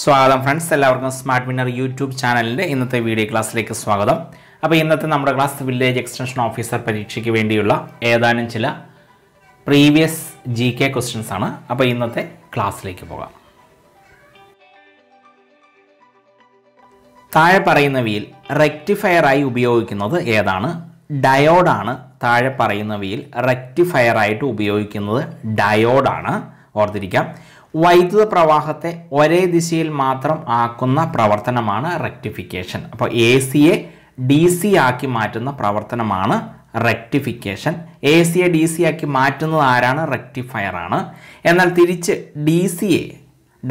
സ്വാഗതം ഫ്രണ്ട്സ് എല്ലാവർക്കും smart winner YouTube ചാനലിൻ്റെ ഇന്നത്തെ വീഡിയോ ക്ലാസ്സിലേക്ക് സ്വാഗതം അപ്പോൾ ഇന്നത്തെ നമ്മുടെ ക്ലാസ് വില്ലേജ് എക്സ്റ്റൻഷൻ ഓഫീസർ പരീക്ഷയ്ക്ക് വേണ്ടിയുള്ള ഏതാനും ചില പ്രീവിയസ് ജി കെ ക്വസ്റ്റ്യൻസ് ആണ് അപ്പോൾ ഇന്നത്തെ ക്ലാസ്സിലേക്ക് പോകാം താഴെ പറയുന്നവയിൽ റെക്ടിഫയറായി ഉപയോഗിക്കുന്നത് ഏതാണ് ഡയോഡാണ് താഴെ പറയുന്നവയിൽ റെക്ടിഫയറായിട്ട് ഉപയോഗിക്കുന്നത് ഡയോഡാണ് ഓർത്തിരിക്കാം വൈദ്യുത പ്രവാഹത്തെ ഒരേ ദിശയിൽ മാത്രം ആക്കുന്ന പ്രവർത്തനമാണ് റെക്ടിഫിക്കേഷൻ അപ്പോൾ എ സിയെ ഡി സി ആക്കി മാറ്റുന്ന പ്രവർത്തനമാണ് റെക്ടിഫിക്കേഷൻ എ സിയെ ഡി സി ആക്കി മാറ്റുന്നത് ആരാണ് റെക്ടിഫയർ ആണ് എന്നാൽ തിരിച്ച് ഡി സിയെ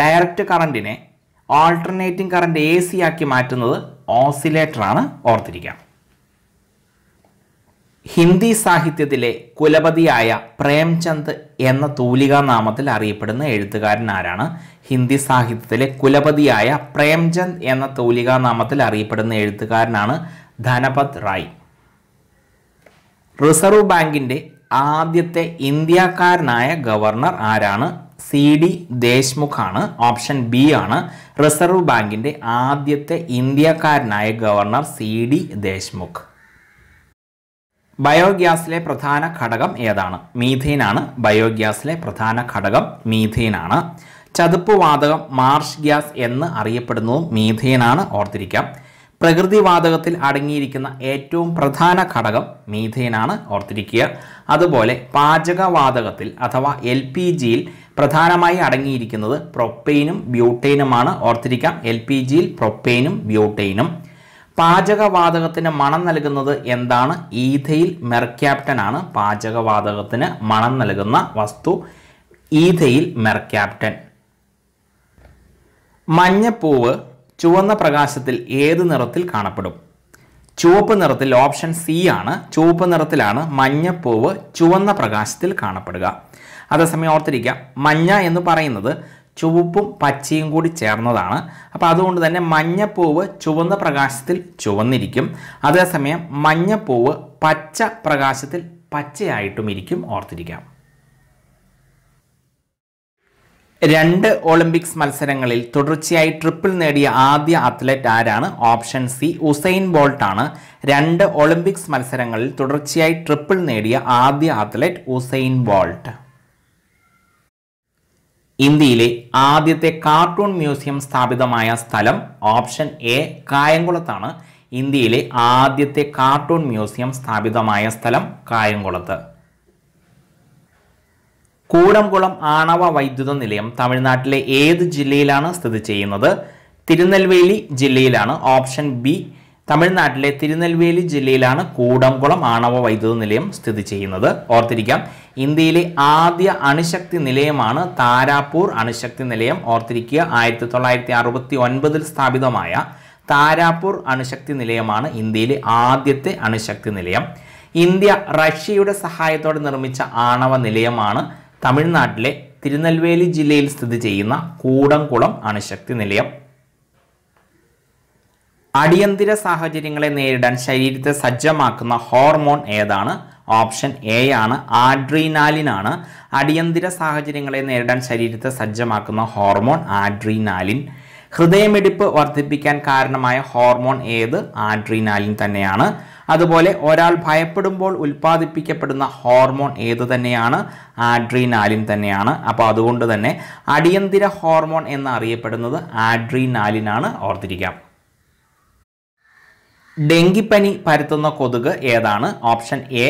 ഡയറക്റ്റ് കറണ്ടിനെ ആൾട്ടർനേറ്റിംഗ് കറണ്ട് എ സി ആക്കി മാറ്റുന്നത് ഓസിലേറ്ററാണ് ഓർത്തിരിക്കുക ഹിന്ദി സാഹിത്യത്തിലെ കുലപതിയായ പ്രേംചന്ദ് എന്ന തൂലികാ നാമത്തിൽ അറിയപ്പെടുന്ന എഴുത്തുകാരൻ ആരാണ് ഹിന്ദി സാഹിത്യത്തിലെ കുലപതിയായ പ്രേംചന്ദ് എന്ന തൂലികാ നാമത്തിൽ അറിയപ്പെടുന്ന എഴുത്തുകാരനാണ് ധനപത് റായ് റിസർവ് ബാങ്കിൻ്റെ ആദ്യത്തെ ഇന്ത്യക്കാരനായ ഗവർണർ ആരാണ് സി ഡി ദേശ്മുഖാണ് ഓപ്ഷൻ ബി ആണ് റിസർവ് ബാങ്കിൻ്റെ ആദ്യത്തെ ഇന്ത്യക്കാരനായ ഗവർണർ സി ഡി ദേശ്മുഖ് ബയോഗ്യാസിലെ പ്രധാന ഘടകം ഏതാണ് മീഥെയിനാണ് ബയോഗ്യാസിലെ പ്രധാന ഘടകം മീഥെയിനാണ് ചതുപ്പ് വാതകം മാർഷ് ഗ്യാസ് എന്ന് അറിയപ്പെടുന്നതും മീഥെയിനാണ് ഓർത്തിരിക്കാം പ്രകൃതി വാതകത്തിൽ അടങ്ങിയിരിക്കുന്ന ഏറ്റവും പ്രധാന ഘടകം മീഥെയിനാണ് ഓർത്തിരിക്കുക അതുപോലെ പാചകവാതകത്തിൽ അഥവാ എൽ പി ജിയിൽ പ്രധാനമായി അടങ്ങിയിരിക്കുന്നത് പ്രൊപ്പെയിനും ബ്യൂട്ടെയിനുമാണ് ഓർത്തിരിക്കാം എൽ പി ജിയിൽ പ്രൊപ്പെയിനും ബ്യൂട്ടെയിനും പാചകവാതകത്തിന് മണം നൽകുന്നത് എന്താണ് ഈഥയിൽ മെർക്യാപ്റ്റനാണ് പാചകവാതകത്തിന് മണം നൽകുന്ന വസ്തു ഈഥയിൽ മെർക്യാപ്റ്റൻ മഞ്ഞപ്പൂവ് ചുവന്ന പ്രകാശത്തിൽ ഏത് നിറത്തിൽ കാണപ്പെടും ചുവപ്പ് നിറത്തിൽ ഓപ്ഷൻ സി ആണ് ചുവപ്പ് നിറത്തിലാണ് മഞ്ഞപ്പൂവ് ചുവന്ന പ്രകാശത്തിൽ കാണപ്പെടുക അതേസമയം ഓർത്തിരിക്കുക മഞ്ഞ എന്ന് പറയുന്നത് ചുവപ്പും പച്ചയും കൂടി ചേർന്നതാണ് അപ്പോൾ അതുകൊണ്ട് തന്നെ മഞ്ഞപ്പൂവ് ചുവന്ന പ്രകാശത്തിൽ ചുവന്നിരിക്കും അതേസമയം മഞ്ഞപ്പൂവ് പച്ച പ്രകാശത്തിൽ പച്ചയായിട്ടും ഇരിക്കും ഓർത്തിരിക്കാം രണ്ട് ഒളിമ്പിക്സ് മത്സരങ്ങളിൽ തുടർച്ചയായി ട്രിപ്പിൾ നേടിയ ആദ്യ അത്ലറ്റ് ആരാണ് ഓപ്ഷൻ സി ഉസൈൻ ബോൾട്ട് ആണ് രണ്ട് ഒളിമ്പിക്സ് മത്സരങ്ങളിൽ തുടർച്ചയായി ട്രിപ്പിൾ നേടിയ ആദ്യ അത്ലറ്റ് ഉസൈൻ ബോൾട്ട് ഇന്ത്യയിലെ ആദ്യത്തെ കാർട്ടൂൺ മ്യൂസിയം സ്ഥാപിതമായ സ്ഥലം ഓപ്ഷൻ എ കായംകുളത്താണ് ഇന്ത്യയിലെ ആദ്യത്തെ കാർട്ടൂൺ മ്യൂസിയം സ്ഥാപിതമായ സ്ഥലം കായംകുളത്ത് കൂടംകുളം ആണവ വൈദ്യുത നിലയം തമിഴ്നാട്ടിലെ ഏത് ജില്ലയിലാണ് സ്ഥിതി ചെയ്യുന്നത് തിരുനെൽവേലി ജില്ലയിലാണ് ഓപ്ഷൻ ബി തമിഴ്നാട്ടിലെ തിരുനെൽവേലി ജില്ലയിലാണ് കൂടംകുളം ആണവ വൈദ്യുത നിലയം സ്ഥിതി ചെയ്യുന്നത് ഓർത്തിരിക്കാം ഇന്ത്യയിലെ ആദ്യ അണുശക്തി നിലയമാണ് താരാപൂർ അണുശക്തി നിലയം ഓർത്തിരിക്കുക ആയിരത്തി തൊള്ളായിരത്തി അറുപത്തി ഒൻപതിൽ സ്ഥാപിതമായ താരാപൂർ അണുശക്തി നിലയമാണ് ഇന്ത്യയിലെ ആദ്യത്തെ അണുശക്തി നിലയം ഇന്ത്യ റഷ്യയുടെ സഹായത്തോടെ നിർമ്മിച്ച ആണവ നിലയമാണ് തമിഴ്നാട്ടിലെ തിരുനെൽവേലി ജില്ലയിൽ സ്ഥിതി ചെയ്യുന്ന കൂടംകുളം അണുശക്തി നിലയം അടിയന്തിര സാഹചര്യങ്ങളെ നേരിടാൻ ശരീരത്തെ സജ്ജമാക്കുന്ന ഹോർമോൺ ഏതാണ് ഓപ്ഷൻ എ ആണ് ആഡ്രീനാലിനാണ് അടിയന്തിര സാഹചര്യങ്ങളെ നേരിടാൻ ശരീരത്തെ സജ്ജമാക്കുന്ന ഹോർമോൺ ആഡ്രീനാലിൻ ഹൃദയമിടിപ്പ് വർദ്ധിപ്പിക്കാൻ കാരണമായ ഹോർമോൺ ഏത് ആഡ്രീനാലിൻ തന്നെയാണ് അതുപോലെ ഒരാൾ ഭയപ്പെടുമ്പോൾ ഉൽപ്പാദിപ്പിക്കപ്പെടുന്ന ഹോർമോൺ ഏത് തന്നെയാണ് ആഡ്രീനാലിൻ തന്നെയാണ് അപ്പോൾ അതുകൊണ്ട് തന്നെ അടിയന്തിര ഹോർമോൺ എന്നറിയപ്പെടുന്നത് ആഡ്രീനാലിനാണ് ഓർത്തിരിക്കാം ഡെങ്കിപ്പനി പരത്തുന്ന കൊതുക് ഏതാണ് ഓപ്ഷൻ എ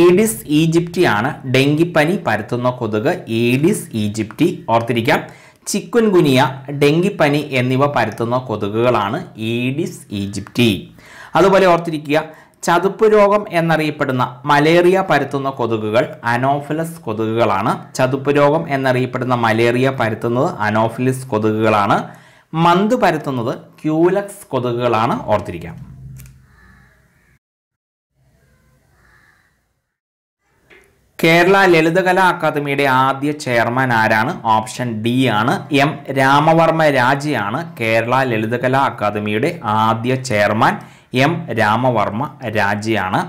ഈഡിസ് ഈജിപ്റ്റി ആണ് ഡെങ്കിപ്പനി പരത്തുന്ന കൊതുക് ഈഡിസ് ഈജിപ്റ്റി ഓർത്തിരിക്കാം ചിക്കുൻ ഡെങ്കിപ്പനി എന്നിവ പരത്തുന്ന കൊതുകുകളാണ് ഈഡിസ് ഈജിപ്റ്റി അതുപോലെ ഓർത്തിരിക്കുക ചതുപ്പ് രോഗം എന്നറിയപ്പെടുന്ന മലേറിയ പരത്തുന്ന കൊതുകുകൾ അനോഫിലസ് കൊതുകുകളാണ് ചതുപ്പ് രോഗം എന്നറിയപ്പെടുന്ന മലേറിയ പരത്തുന്നത് അനോഫിലിസ് കൊതുകുകളാണ് മന്ത് പരത്തുന്നത് ക്യൂലക്സ് കൊതുകുകളാണ് ഓർത്തിരിക്കാം കേരള ലളിതകലാ അക്കാദമിയുടെ ആദ്യ ചെയർമാൻ ആരാണ് ഓപ്ഷൻ ഡി ആണ് എം രാമവർമ്മ രാജയാണ് കേരള ലളിതകലാ അക്കാദമിയുടെ ആദ്യ ചെയർമാൻ എം രാമവർമ്മ രാജയാണ്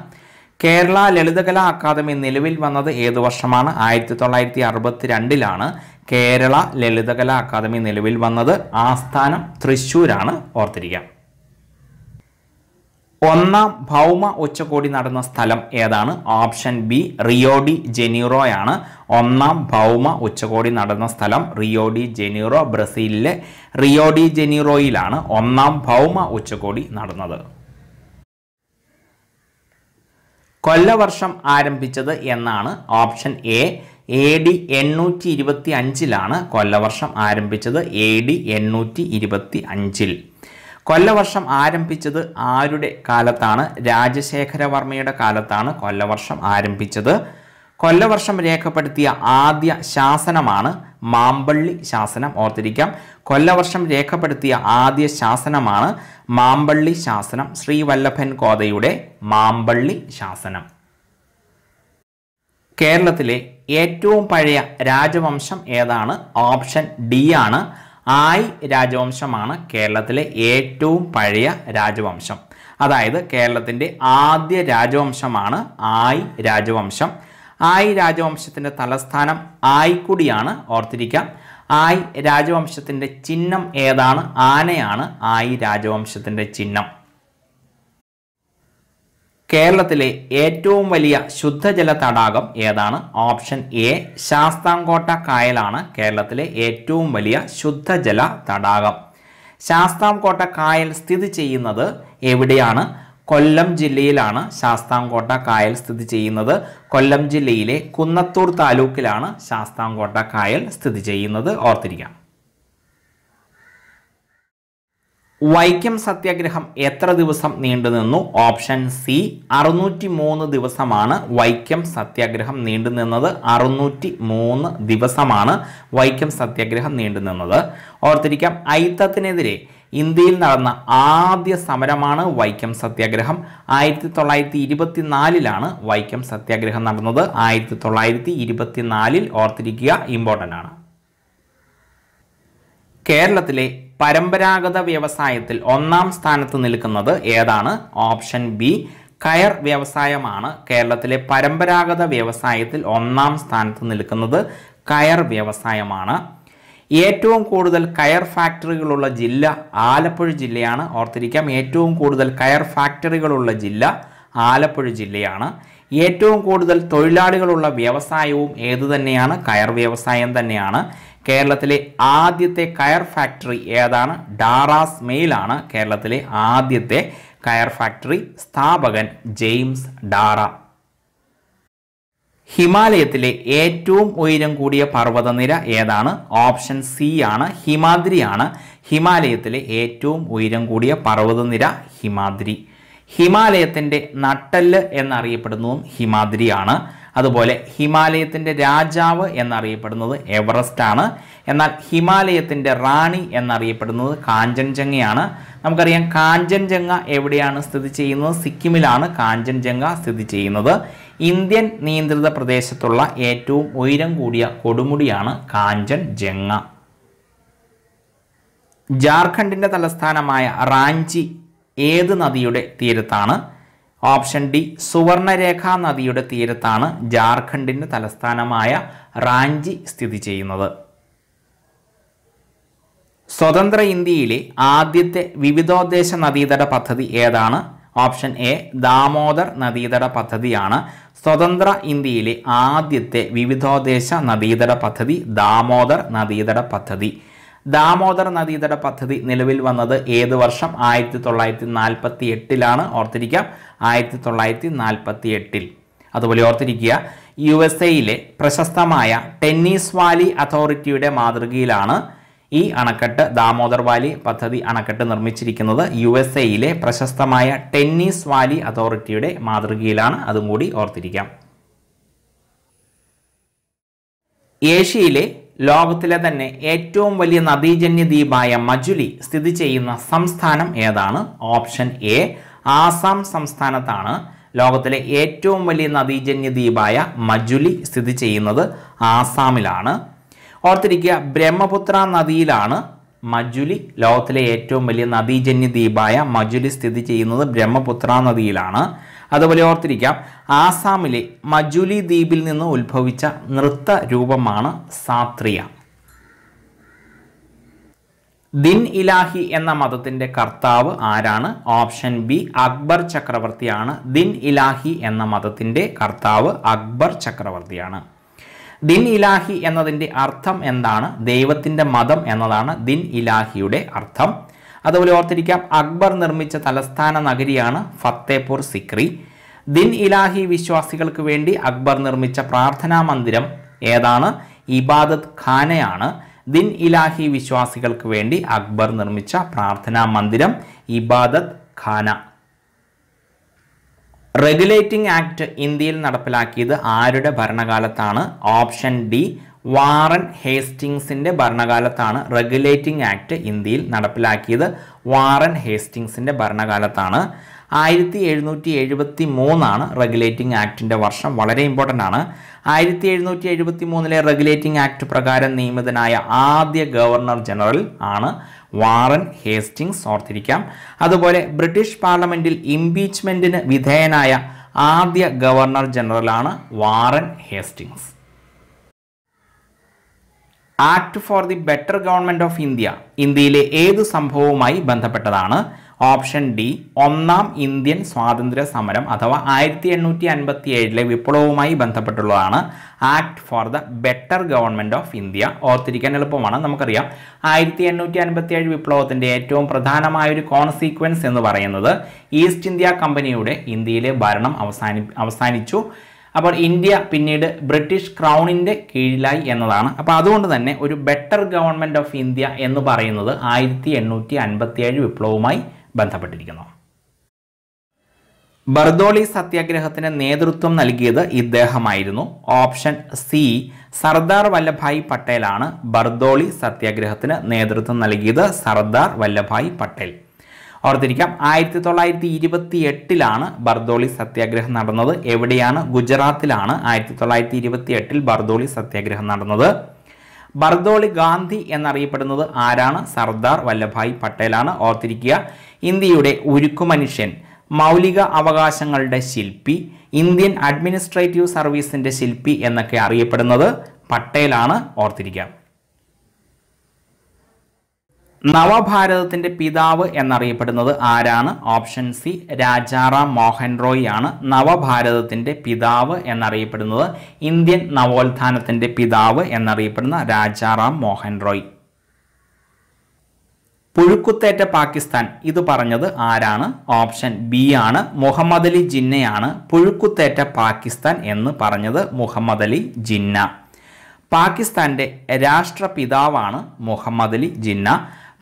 കേരള ലളിതകലാ അക്കാദമി നിലവിൽ വന്നത് ഏതു വർഷമാണ് ആയിരത്തി തൊള്ളായിരത്തി അറുപത്തി രണ്ടിലാണ് കേരള ലളിതകലാ അക്കാദമി നിലവിൽ വന്നത് ആസ്ഥാനം തൃശ്ശൂരാണ് ഓർത്തിരിക്കാം ഒന്നാം ഭൗമ ഉച്ചകോടി നടന്ന സ്ഥലം ഏതാണ് ഓപ്ഷൻ ബി റിയോഡി ജെനീറോയാണ് ഒന്നാം ഭൗമ ഉച്ചകോടി നടന്ന സ്ഥലം റിയോഡി ജെനീറോ ബ്രസീലിലെ റിയോഡി ജെനീറോയിലാണ് ഒന്നാം ഭൗമ ഉച്ചകോടി നടന്നത് കൊല്ലവർഷം ആരംഭിച്ചത് എന്നാണ് ഓപ്ഷൻ എ എ ഡി എണ്ണൂറ്റി ഇരുപത്തി അഞ്ചിലാണ് കൊല്ലവർഷം ആരംഭിച്ചത് എ ഡി എണ്ണൂറ്റി ഇരുപത്തി അഞ്ചിൽ കൊല്ലവർഷം ആരംഭിച്ചത് ആരുടെ കാലത്താണ് രാജശേഖരവർമ്മയുടെ കാലത്താണ് കൊല്ലവർഷം ആരംഭിച്ചത് കൊല്ലവർഷം രേഖപ്പെടുത്തിയ ആദ്യ ശാസനമാണ് മാമ്പള്ളി ശാസനം ഓർത്തിരിക്കാം കൊല്ലവർഷം രേഖപ്പെടുത്തിയ ആദ്യ ശാസനമാണ് മാമ്പള്ളി ശാസനം ശ്രീവല്ലഭൻ കോതയുടെ മാമ്പള്ളി ശാസനം കേരളത്തിലെ ഏറ്റവും പഴയ രാജവംശം ഏതാണ് ഓപ്ഷൻ ഡി ആണ് ആയ് രാജവംശമാണ് കേരളത്തിലെ ഏറ്റവും പഴയ രാജവംശം അതായത് കേരളത്തിൻ്റെ ആദ്യ രാജവംശമാണ് ആയ് രാജവംശം ആയ് രാജവംശത്തിൻ്റെ തലസ്ഥാനം ആയിക്കുടിയാണ് ഓർത്തിരിക്കാം ആയ് രാജവംശത്തിൻ്റെ ചിഹ്നം ഏതാണ് ആനയാണ് ആയ് രാജവംശത്തിൻ്റെ ചിഹ്നം കേരളത്തിലെ ഏറ്റവും വലിയ ശുദ്ധജല തടാകം ഏതാണ് ഓപ്ഷൻ എ ശാസ്താംകോട്ട കായലാണ് കേരളത്തിലെ ഏറ്റവും വലിയ ശുദ്ധജല തടാകം ശാസ്താംകോട്ട കായൽ സ്ഥിതി ചെയ്യുന്നത് എവിടെയാണ് കൊല്ലം ജില്ലയിലാണ് ശാസ്താംകോട്ട കായൽ സ്ഥിതി ചെയ്യുന്നത് കൊല്ലം ജില്ലയിലെ കുന്നത്തൂർ താലൂക്കിലാണ് ശാസ്താംകോട്ട കായൽ സ്ഥിതി ചെയ്യുന്നത് ഓർത്തിരിക്കാം വൈക്കം സത്യാഗ്രഹം എത്ര ദിവസം നീണ്ടുനിന്നു ഓപ്ഷൻ സി അറുന്നൂറ്റി മൂന്ന് ദിവസമാണ് വൈക്കം സത്യാഗ്രഹം നീണ്ടുനിന്നത് അറുന്നൂറ്റി മൂന്ന് ദിവസമാണ് വൈക്കം സത്യാഗ്രഹം നീണ്ടുനിന്നത് ഓർത്തിരിക്കാം ഐത്തത്തിനെതിരെ ഇന്ത്യയിൽ നടന്ന ആദ്യ സമരമാണ് വൈക്കം സത്യാഗ്രഹം ആയിരത്തി തൊള്ളായിരത്തി ഇരുപത്തിനാലിലാണ് വൈക്കം സത്യാഗ്രഹം നടന്നത് ആയിരത്തി തൊള്ളായിരത്തി ഇരുപത്തിനാലിൽ ഓർത്തിരിക്കുക ഇമ്പോർട്ടൻ്റ് ആണ് കേരളത്തിലെ പരമ്പരാഗത വ്യവസായത്തിൽ ഒന്നാം സ്ഥാനത്ത് നിൽക്കുന്നത് ഏതാണ് ഓപ്ഷൻ ബി കയർ വ്യവസായമാണ് കേരളത്തിലെ പരമ്പരാഗത വ്യവസായത്തിൽ ഒന്നാം സ്ഥാനത്ത് നിൽക്കുന്നത് കയർ വ്യവസായമാണ് ഏറ്റവും കൂടുതൽ കയർ ഫാക്ടറികളുള്ള ജില്ല ആലപ്പുഴ ജില്ലയാണ് ഓർത്തിരിക്കാം ഏറ്റവും കൂടുതൽ കയർ ഫാക്ടറികളുള്ള ജില്ല ആലപ്പുഴ ജില്ലയാണ് ഏറ്റവും കൂടുതൽ തൊഴിലാളികളുള്ള വ്യവസായവും ഏതു തന്നെയാണ് കയർ വ്യവസായം തന്നെയാണ് കേരളത്തിലെ ആദ്യത്തെ കയർ ഫാക്ടറി ഏതാണ് ഡാറാസ് മെയിലാണ് കേരളത്തിലെ ആദ്യത്തെ കയർ ഫാക്ടറി സ്ഥാപകൻ ജെയിംസ് ഡാറ ഹിമാലയത്തിലെ ഏറ്റവും ഉയരം കൂടിയ പർവ്വതനിര ഏതാണ് ഓപ്ഷൻ സി ആണ് ഹിമാദ്രിയാണ് ഹിമാലയത്തിലെ ഏറ്റവും ഉയരം കൂടിയ പർവ്വതനിര ഹിമാദ്രി ഹിമാലയത്തിൻ്റെ നട്ടല് എന്നറിയപ്പെടുന്നതും ഹിമാദ്രിയാണ് ആണ് അതുപോലെ ഹിമാലയത്തിൻ്റെ രാജാവ് എന്നറിയപ്പെടുന്നത് എവറസ്റ്റ് ആണ് എന്നാൽ ഹിമാലയത്തിൻ്റെ റാണി എന്നറിയപ്പെടുന്നത് കാഞ്ചൻജംഗയാണ് നമുക്കറിയാം കാഞ്ചൻജംഗ എവിടെയാണ് സ്ഥിതി ചെയ്യുന്നത് സിക്കിമിലാണ് കാഞ്ചൻജംഗ സ്ഥിതി ചെയ്യുന്നത് ഇന്ത്യൻ നിയന്ത്രിത പ്രദേശത്തുള്ള ഏറ്റവും ഉയരം കൂടിയ കൊടുമുടിയാണ് കാഞ്ചൻജംഗ ജാർഖണ്ഡിൻ്റെ തലസ്ഥാനമായ റാഞ്ചി ഏത് നദിയുടെ തീരത്താണ് ഓപ്ഷൻ ഡി സുവർണരേഖ നദിയുടെ തീരത്താണ് ജാർഖണ്ഡിൻ്റെ തലസ്ഥാനമായ റാഞ്ചി സ്ഥിതി ചെയ്യുന്നത് സ്വതന്ത്ര ഇന്ത്യയിലെ ആദ്യത്തെ വിവിധോദ്ദേശ നദീതട പദ്ധതി ഏതാണ് ഓപ്ഷൻ എ ദാമോദർ നദീതട പദ്ധതിയാണ് സ്വതന്ത്ര ഇന്ത്യയിലെ ആദ്യത്തെ വിവിധോദ്ദേശ നദീതട പദ്ധതി ദാമോദർ നദീതട പദ്ധതി ദാമോദർ നദീതട പദ്ധതി നിലവിൽ വന്നത് ഏത് വർഷം ആയിരത്തി തൊള്ളായിരത്തി നാൽപ്പത്തി എട്ടിലാണ് ഓർത്തിരിക്കാം ആയിരത്തി തൊള്ളായിരത്തി നാൽപ്പത്തി എട്ടിൽ അതുപോലെ ഓർത്തിരിക്കുക യു എസ് എയിലെ പ്രശസ്തമായ ടെന്നീസ് വാലി അതോറിറ്റിയുടെ മാതൃകയിലാണ് ഈ അണക്കെട്ട് ദാമോദർ വാലി പദ്ധതി അണക്കെട്ട് നിർമ്മിച്ചിരിക്കുന്നത് യു എസ് എയിലെ പ്രശസ്തമായ ടെന്നീസ് വാലി അതോറിറ്റിയുടെ മാതൃകയിലാണ് അതും കൂടി ഓർത്തിരിക്കാം ഏഷ്യയിലെ ലോകത്തിലെ തന്നെ ഏറ്റവും വലിയ നദീജന്യ ദ്വീപായ മജുലി സ്ഥിതി ചെയ്യുന്ന സംസ്ഥാനം ഏതാണ് ഓപ്ഷൻ എ ആസാം സംസ്ഥാനത്താണ് ലോകത്തിലെ ഏറ്റവും വലിയ നദീജന്യ ദ്വീപായ മജുലി സ്ഥിതി ചെയ്യുന്നത് ആസാമിലാണ് ഓർത്തിരിക്കുക ബ്രഹ്മപുത്ര നദിയിലാണ് മജുലി ലോകത്തിലെ ഏറ്റവും വലിയ നദീജന്യ ദ്വീപായ മജുലി സ്ഥിതി ചെയ്യുന്നത് ബ്രഹ്മപുത്ര നദിയിലാണ് അതുപോലെ ഓർത്തിരിക്കാം ആസാമിലെ മജുലി ദ്വീപിൽ നിന്ന് ഉത്ഭവിച്ച നൃത്ത രൂപമാണ് സാത്രിയ ദിൻ ഇലാഹി എന്ന മതത്തിൻ്റെ കർത്താവ് ആരാണ് ഓപ്ഷൻ ബി അക്ബർ ചക്രവർത്തിയാണ് ദിൻ ഇലാഹി എന്ന മതത്തിൻ്റെ കർത്താവ് അക്ബർ ചക്രവർത്തിയാണ് ദിൻ ഇലാഹി എന്നതിൻ്റെ അർത്ഥം എന്താണ് ദൈവത്തിൻ്റെ മതം എന്നതാണ് ദിൻ ഇലാഹിയുടെ അർത്ഥം അതുപോലെ ഓർത്തിരിക്കാം അക്ബർ നിർമ്മിച്ച തലസ്ഥാന നഗരിയാണ് ഫത്തേപൂർ സിക്രി ദിൻ ഇലാഹി വിശ്വാസികൾക്ക് വേണ്ടി അക്ബർ നിർമ്മിച്ച പ്രാർത്ഥനാ മന്ദിരം ഏതാണ് ഇബാദത്ത് ഖാനയാണ് ദിൻ ഇലാഹി വിശ്വാസികൾക്ക് വേണ്ടി അക്ബർ നിർമ്മിച്ച പ്രാർത്ഥനാ മന്ദിരം ഇബാദത്ത് ഖാന റെഗുലേറ്റിംഗ് ആക്ട് ഇന്ത്യയിൽ നടപ്പിലാക്കിയത് ആരുടെ ഭരണകാലത്താണ് ഓപ്ഷൻ ഡി വാറൻ ഹേസ്റ്റിങ്സിൻ്റെ ഭരണകാലത്താണ് റെഗുലേറ്റിംഗ് ആക്ട് ഇന്ത്യയിൽ നടപ്പിലാക്കിയത് വാറൻ ഹേസ്റ്റിങ്സിൻ്റെ ഭരണകാലത്താണ് ആയിരത്തി എഴുന്നൂറ്റി എഴുപത്തി മൂന്നാണ് റെഗുലേറ്റിംഗ് ആക്ടിൻ്റെ വർഷം വളരെ ഇമ്പോർട്ടൻ്റ് ആണ് ആയിരത്തി എഴുന്നൂറ്റി എഴുപത്തി മൂന്നിലെ റെഗുലേറ്റിംഗ് ആക്ട് പ്രകാരം നിയമിതനായ ആദ്യ ഗവർണർ ജനറൽ ആണ് വാറൻ ഹേസ്റ്റിങ്സ് ഓർത്തിരിക്കാം അതുപോലെ ബ്രിട്ടീഷ് പാർലമെൻറ്റിൽ ഇംപീച്ച്മെൻറ്റിന് വിധേയനായ ആദ്യ ഗവർണർ ജനറലാണ് Warren Hastings act for the better government of India ഇന്ത്യയിലെ ഏത് സംഭവവുമായി ബന്ധപ്പെട്ടതാണ് ഓപ്ഷൻ ഡി ഒന്നാം ഇന്ത്യൻ സ്വാതന്ത്ര്യ സമരം അഥവാ ആയിരത്തി എണ്ണൂറ്റി അൻപത്തി ഏഴിലെ വിപ്ലവവുമായി ബന്ധപ്പെട്ടുള്ളതാണ് act for the better government of India ഓർത്തിരിക്കാൻ എളുപ്പമാണ് നമുക്കറിയാം ആയിരത്തി എണ്ണൂറ്റി അൻപത്തി ഏഴ് വിപ്ലവത്തിൻ്റെ ഏറ്റവും പ്രധാനമായ ഒരു കോൺസീക്വൻസ് എന്ന് പറയുന്നത് ഈസ്റ്റ് ഇന്ത്യ കമ്പനിയുടെ ഇന്ത്യയിലെ ഭരണം അവസാനി അവസാനിച്ചു അപ്പോൾ ഇന്ത്യ പിന്നീട് ബ്രിട്ടീഷ് ക്രൗണിൻ്റെ കീഴിലായി എന്നതാണ് അപ്പോൾ അതുകൊണ്ട് തന്നെ ഒരു ബെറ്റർ ഗവൺമെൻറ് ഓഫ് ഇന്ത്യ എന്ന് പറയുന്നത് ആയിരത്തി എണ്ണൂറ്റി അൻപത്തിയേഴ് വിപ്ലവവുമായി ബന്ധപ്പെട്ടിരിക്കുന്നു ബർദോളി സത്യാഗ്രഹത്തിന് നേതൃത്വം നൽകിയത് ഇദ്ദേഹമായിരുന്നു ഓപ്ഷൻ സി സർദാർ വല്ലഭായ് പട്ടേലാണ് ബർദോളി സത്യാഗ്രഹത്തിന് നേതൃത്വം നൽകിയത് സർദാർ വല്ലഭായ് പട്ടേൽ ഓർത്തിരിക്കാം ആയിരത്തി തൊള്ളായിരത്തി ഇരുപത്തി എട്ടിലാണ് ബർദോളി സത്യാഗ്രഹം നടന്നത് എവിടെയാണ് ഗുജറാത്തിലാണ് ആയിരത്തി തൊള്ളായിരത്തി ഇരുപത്തി എട്ടിൽ ബർദോളി സത്യാഗ്രഹം നടന്നത് ബർദോളി ഗാന്ധി എന്നറിയപ്പെടുന്നത് ആരാണ് സർദാർ വല്ലഭായ് പട്ടേലാണ് ഓർത്തിരിക്കുക ഇന്ത്യയുടെ ഉരുക്കു മനുഷ്യൻ മൗലിക അവകാശങ്ങളുടെ ശില്പി ഇന്ത്യൻ അഡ്മിനിസ്ട്രേറ്റീവ് സർവീസിൻ്റെ ശില്പി എന്നൊക്കെ അറിയപ്പെടുന്നത് പട്ടേലാണ് ഓർത്തിരിക്കുക നവഭാരതത്തിന്റെ പിതാവ് എന്നറിയപ്പെടുന്നത് ആരാണ് ഓപ്ഷൻ സി രാജാറാം മോഹൻ റോയ് ആണ് നവഭാരതത്തിന്റെ പിതാവ് എന്നറിയപ്പെടുന്നത് ഇന്ത്യൻ നവോത്ഥാനത്തിന്റെ പിതാവ് എന്നറിയപ്പെടുന്ന രാജാറാം മോഹൻ റോയ് പുഴുക്കുത്തേറ്റ പാകിസ്ഥാൻ ഇത് പറഞ്ഞത് ആരാണ് ഓപ്ഷൻ ബി ആണ് മുഹമ്മദ് അലി ജിന്നയാണ് പുഴുക്കുത്തേറ്റ പാകിസ്ഥാൻ എന്ന് പറഞ്ഞത് മുഹമ്മദ് അലി ജിന്ന പാകിസ്ഥാന്റെ രാഷ്ട്രപിതാവാണ് മുഹമ്മദ് അലി ജിന്ന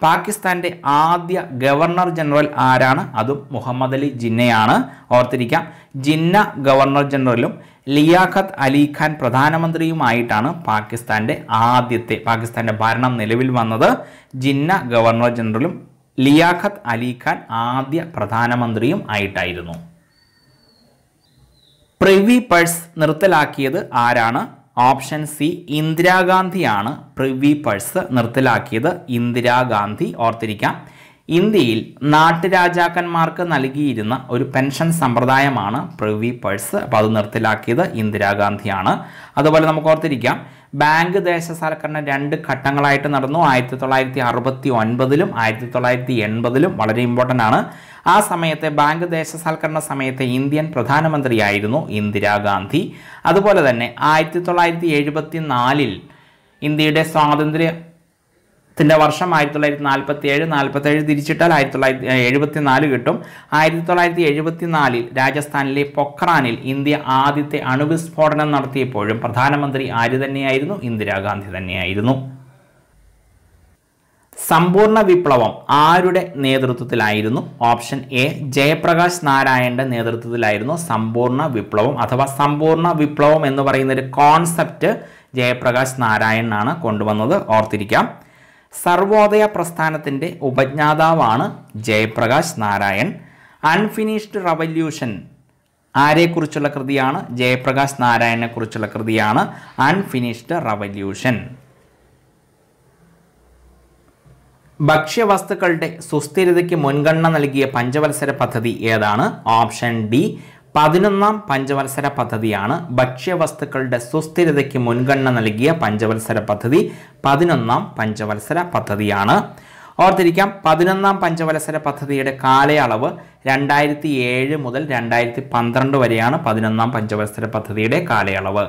പാകിസ്ഥാൻ്റെ ആദ്യ ഗവർണർ ജനറൽ ആരാണ് അതും മുഹമ്മദ് അലി ജിന്നയാണ് ഓർത്തിരിക്കാം ജിന്ന ഗവർണർ ജനറലും ലിയാഖത്ത് അലി ഖാൻ പ്രധാനമന്ത്രിയുമായിട്ടാണ് പാകിസ്ഥാൻ്റെ ആദ്യത്തെ പാകിസ്ഥാൻ്റെ ഭരണം നിലവിൽ വന്നത് ജിന്ന ഗവർണർ ജനറലും ലിയാഖത്ത് അലി ഖാൻ ആദ്യ പ്രധാനമന്ത്രിയും ആയിട്ടായിരുന്നു പ്രിവി പഴ്സ് നിർത്തലാക്കിയത് ആരാണ് ഓപ്ഷൻ സി ഇന്ദിരാഗാന്ധിയാണ് പ്രിവി പഴ്സ് നിർത്തലാക്കിയത് ഇന്ദിരാഗാന്ധി ഓർത്തിരിക്കാം ഇന്ത്യയിൽ നാട്ടുരാജാക്കന്മാർക്ക് നൽകിയിരുന്ന ഒരു പെൻഷൻ സമ്പ്രദായമാണ് പ്രിവി പഴ്സ് അപ്പോൾ അത് നിർത്തലാക്കിയത് ഇന്ദിരാഗാന്ധിയാണ് അതുപോലെ നമുക്ക് ഓർത്തിരിക്കാം ബാങ്ക് ദേശസാൽക്കരണം രണ്ട് ഘട്ടങ്ങളായിട്ട് നടന്നു ആയിരത്തി തൊള്ളായിരത്തി അറുപത്തി ഒൻപതിലും ആയിരത്തി തൊള്ളായിരത്തി എൺപതിലും വളരെ ഇമ്പോർട്ടൻ്റ് ആണ് ആ സമയത്തെ ബാങ്ക് ദേശസാൽക്കരണ സമയത്തെ ഇന്ത്യൻ പ്രധാനമന്ത്രിയായിരുന്നു ഇന്ദിരാഗാന്ധി അതുപോലെ തന്നെ ആയിരത്തി തൊള്ളായിരത്തി എഴുപത്തി നാലിൽ ഇന്ത്യയുടെ സ്വാതന്ത്ര്യ ത്തിൻ്റെ വർഷം ആയിരത്തി തൊള്ളായിരത്തി നാൽപ്പത്തി ഏഴ് ഏഴ് തിരിച്ചിട്ടാൽ ആയിരത്തി തൊള്ളായിരത്തി എഴുപത്തി നാല് കിട്ടും ആയിരത്തി തൊള്ളായിരത്തി എഴുപത്തി നാലിൽ രാജസ്ഥാനിലെ പൊഖ്രാനിൽ ഇന്ത്യ ആദ്യത്തെ അണുവിസ്ഫോടനം നടത്തിയപ്പോഴും പ്രധാനമന്ത്രി ആര് തന്നെയായിരുന്നു ഇന്ദിരാഗാന്ധി തന്നെയായിരുന്നു സമ്പൂർണ്ണ വിപ്ലവം ആരുടെ നേതൃത്വത്തിലായിരുന്നു ഓപ്ഷൻ എ ജയപ്രകാശ് നാരായണൻ്റെ നേതൃത്വത്തിലായിരുന്നു സമ്പൂർണ്ണ വിപ്ലവം അഥവാ സമ്പൂർണ്ണ വിപ്ലവം എന്ന് പറയുന്ന ഒരു കോൺസെപ്റ്റ് ജയപ്രകാശ് നാരായണനാണ് കൊണ്ടുവന്നത് ഓർത്തിരിക്കാം സർവോദയ പ്രസ്ഥാനത്തിൻ്റെ ഉപജ്ഞാതാവാണ് ജയപ്രകാശ് നാരായൺ അൺഫിനിഷ്ഡ് റവല്യൂഷൻ ആരെക്കുറിച്ചുള്ള കൃതിയാണ് ജയപ്രകാശ് നാരായണനെക്കുറിച്ചുള്ള കൃതിയാണ് അൺഫിനിഷ്ഡ് റവല്യൂഷൻ ഭക്ഷ്യവസ്തുക്കളുടെ സുസ്ഥിരതയ്ക്ക് മുൻഗണന നൽകിയ പഞ്ചവത്സര പദ്ധതി ഏതാണ് ഓപ്ഷൻ ഡി പതിനൊന്നാം പഞ്ചവത്സര പദ്ധതിയാണ് ഭക്ഷ്യവസ്തുക്കളുടെ സുസ്ഥിരതയ്ക്ക് മുൻഗണന നൽകിയ പഞ്ചവത്സര പദ്ധതി പതിനൊന്നാം പഞ്ചവത്സര പദ്ധതിയാണ് ഓർത്തിരിക്കാം പതിനൊന്നാം പഞ്ചവത്സര പദ്ധതിയുടെ കാലയളവ് രണ്ടായിരത്തി ഏഴ് മുതൽ രണ്ടായിരത്തി പന്ത്രണ്ട് വരെയാണ് പതിനൊന്നാം പഞ്ചവത്സര പദ്ധതിയുടെ കാലയളവ്